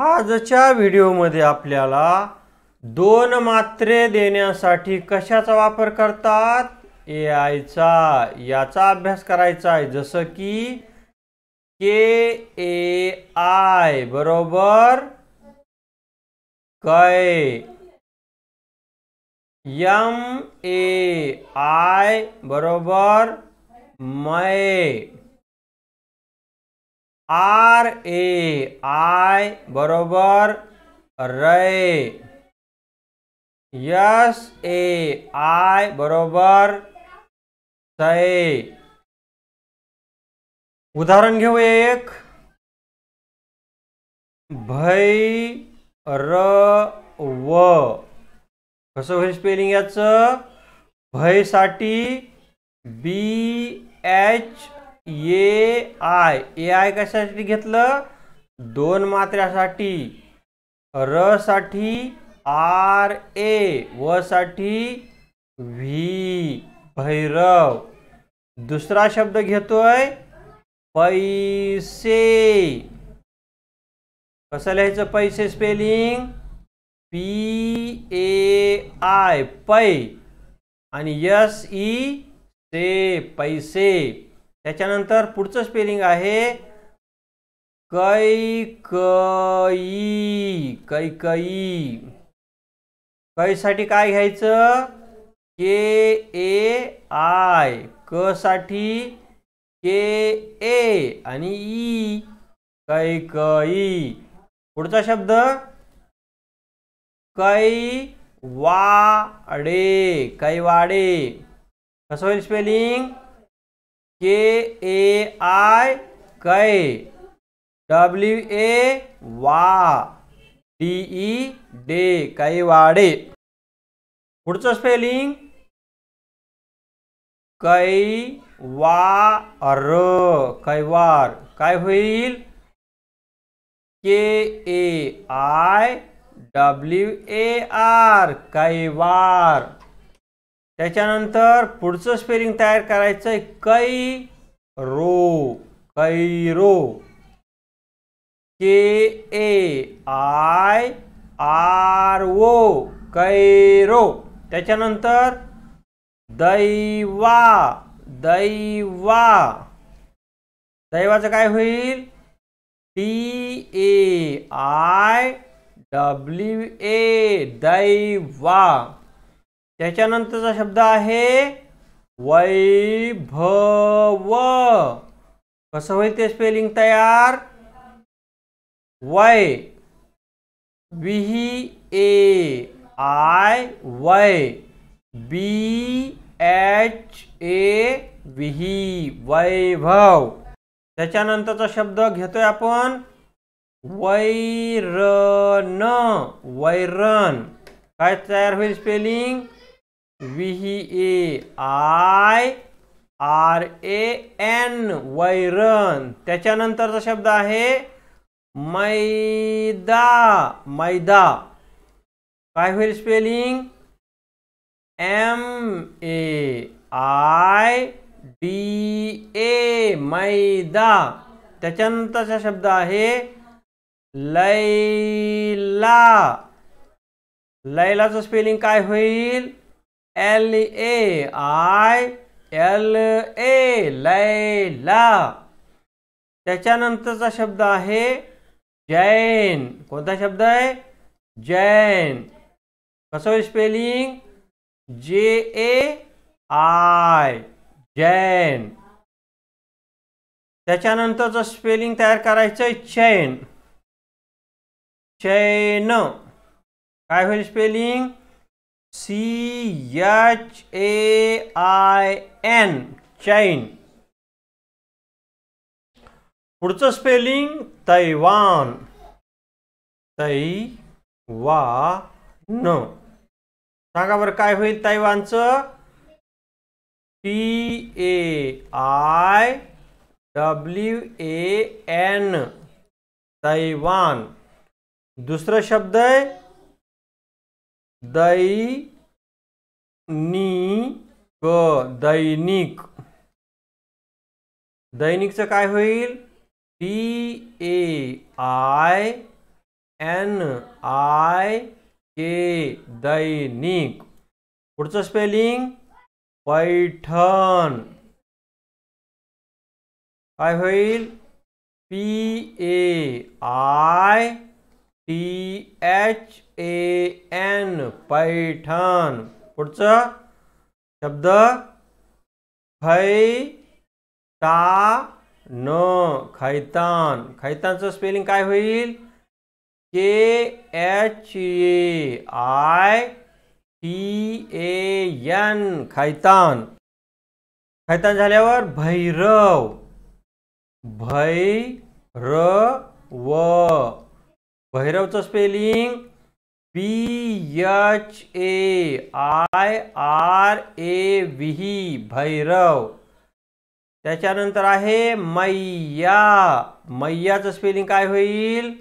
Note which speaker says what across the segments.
Speaker 1: आजच्या व्हिडिओमध्ये आपल्याला दोन मात्रे देण्यासाठी कशाचा वापर करतात ए आयचा याचा अभ्यास करायचा आहे जसं की के ए आय बरोबर कै यम ए आय बरोबर मय आर ए आय बरोबर रे यस ए आय बरोबर सय उदाहरण घेऊ एक भय र व कसं होईल स्पेलिंग याचं भयसाठी B H A I A I कशासाठी घेतलं दोन मात्र्यासाठी र साठी आर ए व साठी व्ही भैरव दुसरा शब्द घेतोय पैसे कसं लिहायचं पैसे स्पेलिंग पी ए आय पै आणि यस ई से पैसे त्याच्यानंतर पुढचं स्पेलिंग आहे कै कैकई कै कैसाठी काय घ्यायचं के ए आय क साठी के ए आणि ई e. कई पुढचा शब्द कै वाडे कैवाडे कसं होईल spelling K A I e कै डब्ल्यू ए वा डी ई डे कैवाडे पुढचं स्पेलिंग कै वा र कैवार काय होईल K A I W A R कैवार त्याच्यानंतर पुढचं स्पेलिंग तयार करायचं आहे कै रो कैरो K A I R O कैरो त्याच्यानंतर दैवा दैवा दैवाचं काय होईल T A I W A दैवा त्याच्यानंतरचा शब्द आहे वैभव कसं होईल ते स्पेलिंग तयार वय वि ए आय वय बी एच ए विही वैभव त्याच्यानंतरचा शब्द घेतोय आपण वैरन वैरण काय तयार होईल spelling v A I R A N वैरण त्याच्यानंतरचा शब्द आहे मैदा मैदा काय होईल spelling M A I D A मैदा त्याच्यानंतरचा शब्द आहे लैला लैलाचं स्पेलिंग काय होईल L A I L A Laila त्याच्यानंतरचा शब्द आहे जैन कोणता शब्द आहे जैन कसं होईल स्पेलिंग जे ए आय जैन त्याच्यानंतरचं स्पेलिंग तयार करायचं आहे चैन चैन काय होईल spelling C H A I N chain पुढचं स्पेलिंग तैवान तै वा न सांगा बरं काय होईल तैवानचं T A I W A N Taiwan दुसरं शब्द आहे दैनिक दैनिक दैनिकचं काय होईल T A I N I K दैनिक पुढचं स्पेलिंग पैठण काय होईल P A I T H A N Paithan पुढचं शब्द न खैतान खैतानचं स्पेलिंग काय होईल K H A I T A N Khaitan Khaitan झाल्यावर भैरव व भैरवचं spelling P H A I R A V Bhairav त्याच्यानंतर आहे मैया मैयाचं स्पेलिंग काय होईल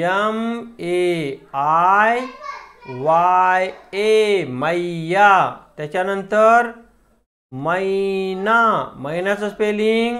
Speaker 1: M A I Y A मैया त्याच्यानंतर मैना मैनाचं spelling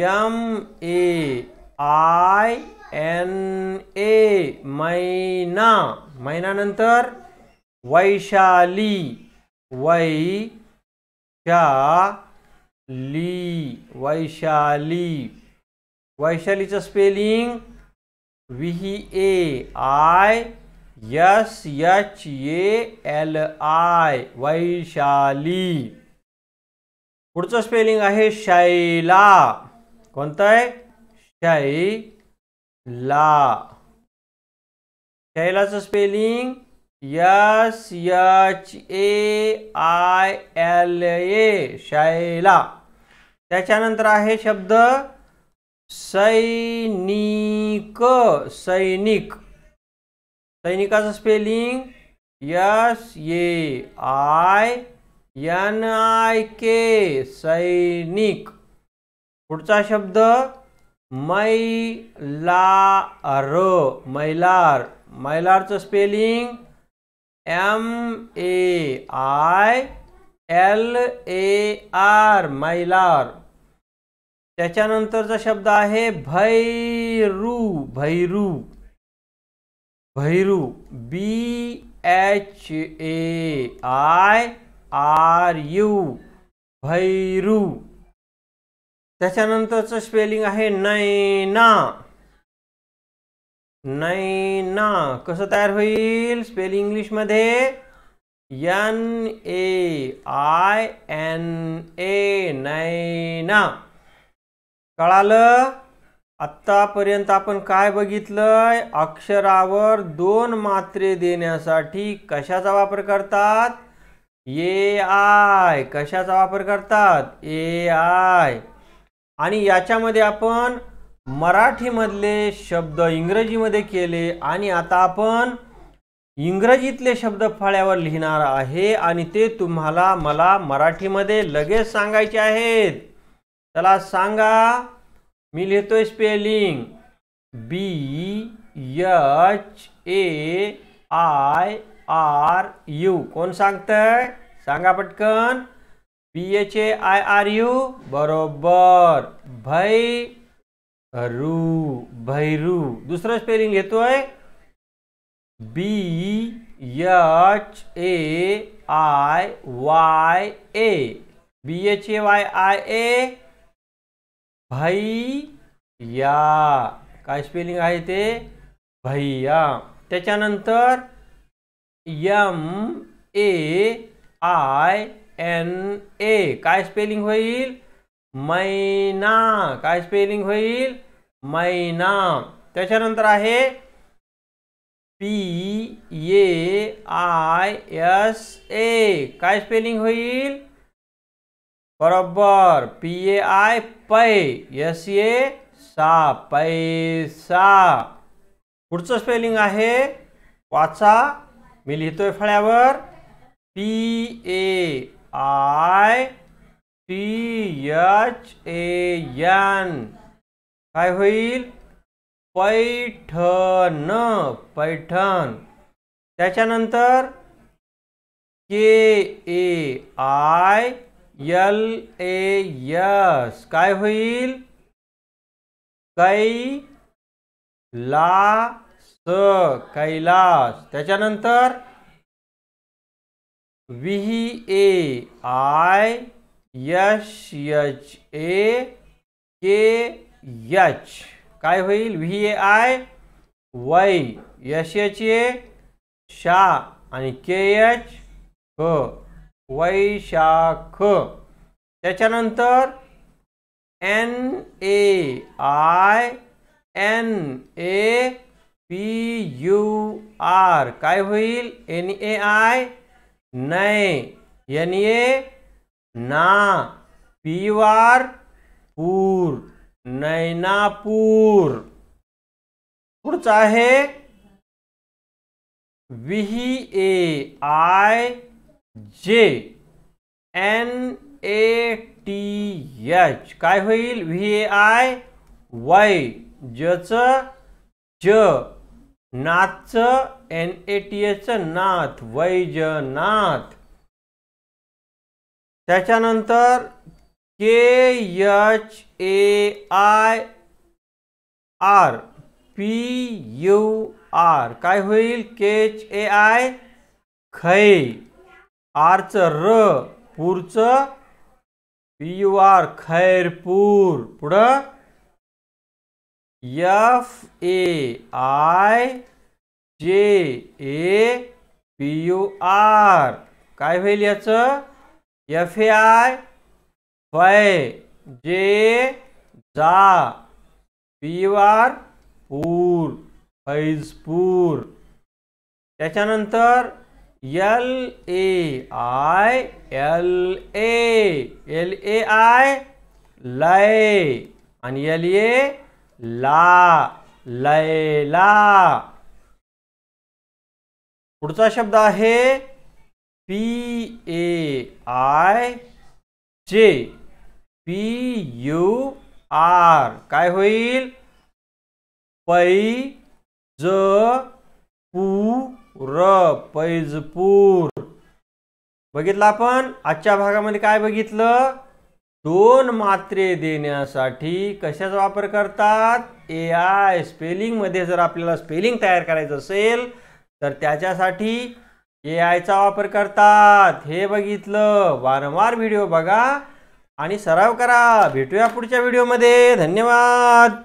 Speaker 1: M A I N A मैना नंतर वैशाली वैशाली वैशाली वैशालीचं spelling V A I S H A L I Vaishali पुढचं स्पेलिंग आहे शैला कोणतं आहे शैला ला spelling S H A I L A Shaila त्याच्यानंतर आहे शब्द सैनिक सैनिक सैनिकाचं spelling S A I N I K सैनिक पुढचा शब्द मैलारो मैलार मैलारचं spelling M A I L A R Mailar त्याच्यानंतरचा शब्द आहे Bhairu Bhairu Bhairu B H A I R U Bhairu त्याच्यानंतरचं स्पेलिंग आहे नैना नैना कसं तयार होईल स्पेलिंग इंग्लिशमध्ये N A I N A Naina कळालं आत्तापर्यंत आपण काय बघितलंय अक्षरावर दोन मात्रे देण्यासाठी कशाचा वापर करतात ए आय कशाचा वापर करतात ए आय आणि याच्यामध्ये आपण मराठीमधले शब्द इंग्रजीमध्ये केले आणि आता आपण इंग्रजीतले शब्द फळ्यावर लिहिणार आहे आणि ते तुम्हाला मला मराठीमध्ये लगेच सांगायचे आहेत चला सांगा मी लिहितोय spelling B H A I R U कोण सांगतंय सांगा पटकन P H A I R U बरोबर भै रू भैरू दुसरं स्पेलिंग घेतोय B H A I Y A B H A Y I A भैया काय स्पेलिंग आहे ते भैया त्याच्यानंतर M A I N A काय स्पेलिंग होईल मैना काय स्पेलिंग होईल मैना त्याच्यानंतर आहे P A I S A काय स्पेलिंग होईल बरोबर पी ए आय पै एस ए सा पैसा पुढचं स्पेलिंग आहे वाचा मी लिहितोय फळ्यावर P A I T H A N काय होईल पैठन पैठण त्याच्यानंतर K A I L S काय होईल कै ला स कैलास त्याच्यानंतर V A I S H A K H काय होईल व्ही ए आय वै यश यच ए शा आणि के यच, ख वैशाख त्याच्यानंतर N A I N A P U R काय होईल एन ए आय नय यानी ए ना पी वार पूर नैनापूर पुढचा आहे V A I J N A T H काय होईल व्ही ए आय वाय जच ज नाथच एन ए टी एच नाथ वैजनाथ त्याच्यानंतर K H A I R P U R काय होईल के एच ए आय खै आरचं र पूरचं पी यू आर खैरपूर पुढं यफ, ए आय जे ए पी यू आर काय होईल याच एफ ए आय वाय जे जा पी आर पूर फैजपूर त्याच्यानंतर L A I L A L A I लय आणि एल ए ला लैला पुढचा शब्द आहे P A I J P U R काय होईल पै ज पैजपूर बघितलं आपण आजच्या भागामध्ये काय बघितलं दोन मात्रे देण्यासाठी कशाचा वापर करतात ए आय स्पेलिंगमध्ये जर आपल्याला स्पेलिंग तयार करायचं असेल तर त्याच्यासाठी ए आयचा वापर करतात हे बघितलं वारंवार व्हिडिओ बघा आणि सराव करा भेटूया पुढच्या व्हिडिओमध्ये धन्यवाद